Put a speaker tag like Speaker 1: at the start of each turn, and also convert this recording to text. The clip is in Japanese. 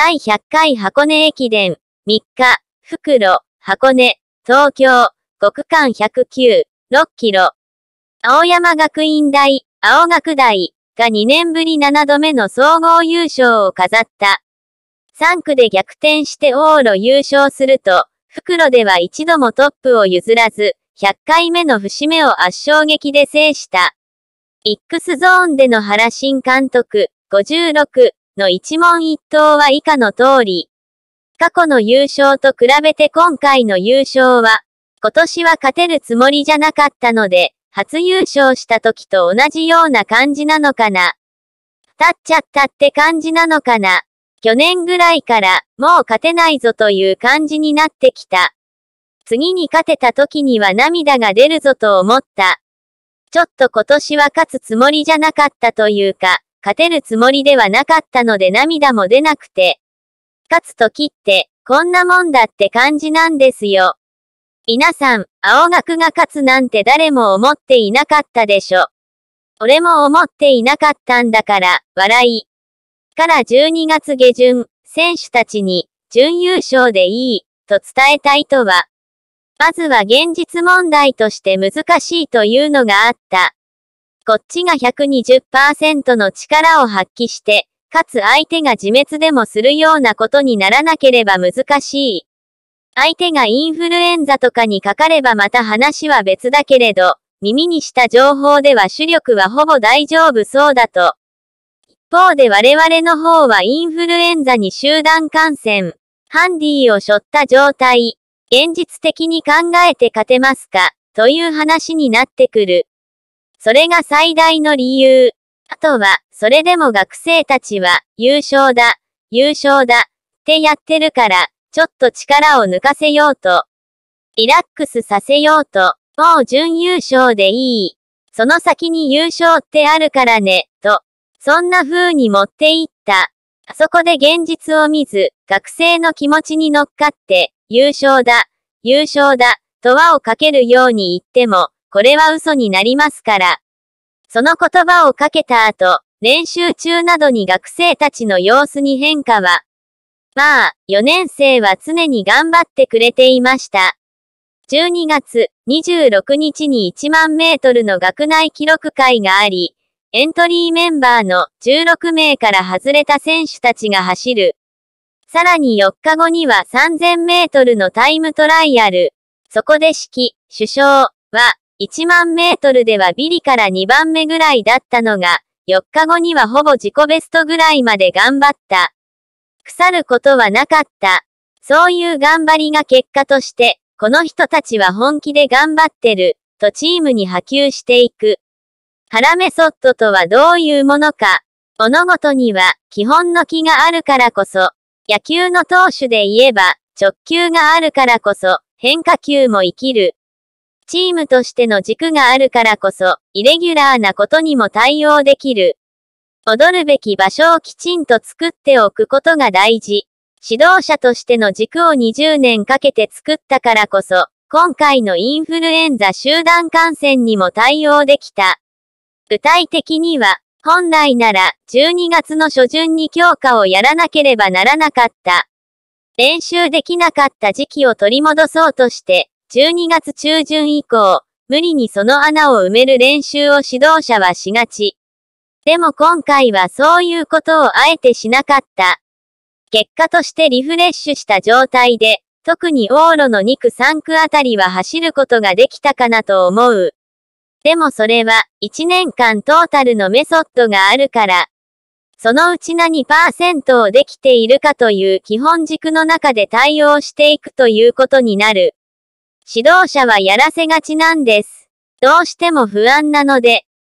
Speaker 1: 第100回箱根駅伝、3日、袋、箱根、東京、国間109、6キロ。青山学院大、青学大が2年ぶり7度目の総合優勝を飾った。3区で逆転して往路優勝すると、袋では一度もトップを譲らず、100回目の節目を圧勝劇で制した。X ゾーンでの原新監督、56、の一問一答は以下の通り。過去の優勝と比べて今回の優勝は、今年は勝てるつもりじゃなかったので、初優勝した時と同じような感じなのかな。立っちゃったって感じなのかな。去年ぐらいから、もう勝てないぞという感じになってきた。次に勝てた時には涙が出るぞと思った。ちょっと今年は勝つつもりじゃなかったというか、勝てるつもりではなかったので涙も出なくて。勝つ時って、こんなもんだって感じなんですよ。皆さん、青学が勝つなんて誰も思っていなかったでしょ。俺も思っていなかったんだから、笑い。から12月下旬、選手たちに、準優勝でいい、と伝えた意図は、まずは現実問題として難しいというのがあった。こっちが120%の力を発揮して、かつ相手が自滅でもするようなことにならなければ難しい。相手がインフルエンザとかにかかればまた話は別だけれど、耳にした情報では主力はほぼ大丈夫そうだと。一方で我々の方はインフルエンザに集団感染、ハンディを背負った状態、現実的に考えて勝てますか、という話になってくる。それが最大の理由。あとは、それでも学生たちは、優勝だ、優勝だ、ってやってるから、ちょっと力を抜かせようと、リラックスさせようと、もう準優勝でいい。その先に優勝ってあるからね、と、そんな風に持っていった。あそこで現実を見ず、学生の気持ちに乗っかって、優勝だ、優勝だ、と輪をかけるように言っても、これは嘘になりますから。その言葉をかけた後、練習中などに学生たちの様子に変化は、まあ、4年生は常に頑張ってくれていました。12月26日に1万メートルの学内記録会があり、エントリーメンバーの16名から外れた選手たちが走る。さらに4日後には3000メートルのタイムトライアル。そこで式、首相は、1万メートルではビリから2番目ぐらいだったのが、4日後にはほぼ自己ベストぐらいまで頑張った。腐ることはなかった。そういう頑張りが結果として、この人たちは本気で頑張ってる、とチームに波及していく。腹メソッドとはどういうものか。物事には、基本の気があるからこそ、野球の投手で言えば、直球があるからこそ、変化球も生きる。チームとしての軸があるからこそ、イレギュラーなことにも対応できる。踊るべき場所をきちんと作っておくことが大事。指導者としての軸を20年かけて作ったからこそ、今回のインフルエンザ集団感染にも対応できた。具体的には、本来なら12月の初旬に強化をやらなければならなかった。練習できなかった時期を取り戻そうとして、12月中旬以降、無理にその穴を埋める練習を指導者はしがち。でも今回はそういうことをあえてしなかった。結果としてリフレッシュした状態で、特に往路の2区3区あたりは走ることができたかなと思う。でもそれは、1年間トータルのメソッドがあるから。そのうち何パーセントをできているかという基本軸の中で対応していくということになる。指導者はやらせがちなんです。どうしても不安なので、